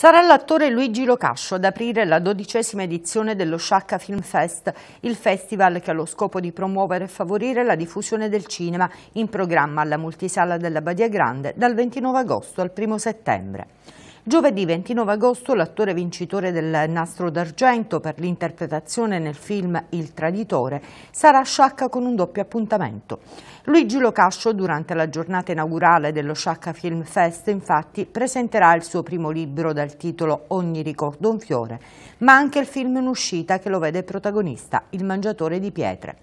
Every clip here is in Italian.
Sarà l'attore Luigi Locascio ad aprire la dodicesima edizione dello Sciacca Film Fest, il festival che ha lo scopo di promuovere e favorire la diffusione del cinema in programma alla multisala della Badia Grande dal 29 agosto al 1 settembre. Giovedì 29 agosto l'attore vincitore del Nastro d'Argento per l'interpretazione nel film Il Traditore sarà a Sciacca con un doppio appuntamento. Luigi Locascio durante la giornata inaugurale dello Sciacca Film Fest infatti presenterà il suo primo libro dal titolo Ogni ricordo un fiore, ma anche il film in uscita che lo vede protagonista, Il mangiatore di pietre.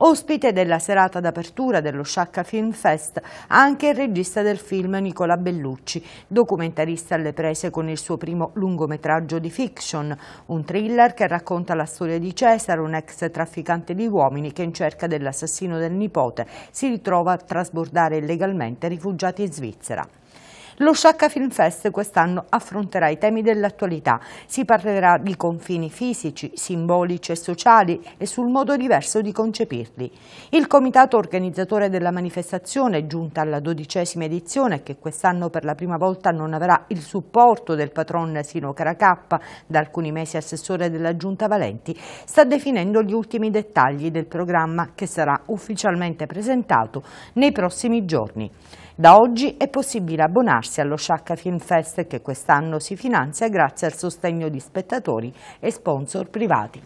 Ospite della serata d'apertura dello Sciacca Film Fest anche il regista del film Nicola Bellucci, documentarista alle prese con il suo primo lungometraggio di fiction, un thriller che racconta la storia di Cesare, un ex trafficante di uomini che in cerca dell'assassino del nipote si ritrova a trasbordare illegalmente rifugiati in Svizzera. Lo Sciacca Film Fest quest'anno affronterà i temi dell'attualità. Si parlerà di confini fisici, simbolici e sociali e sul modo diverso di concepirli. Il comitato organizzatore della manifestazione, giunta alla dodicesima edizione, che quest'anno per la prima volta non avrà il supporto del patron Sino Caracappa, da alcuni mesi assessore della Giunta Valenti, sta definendo gli ultimi dettagli del programma che sarà ufficialmente presentato nei prossimi giorni. Da oggi è possibile abbonarsi allo Sciacca Film Fest che quest'anno si finanzia grazie al sostegno di spettatori e sponsor privati.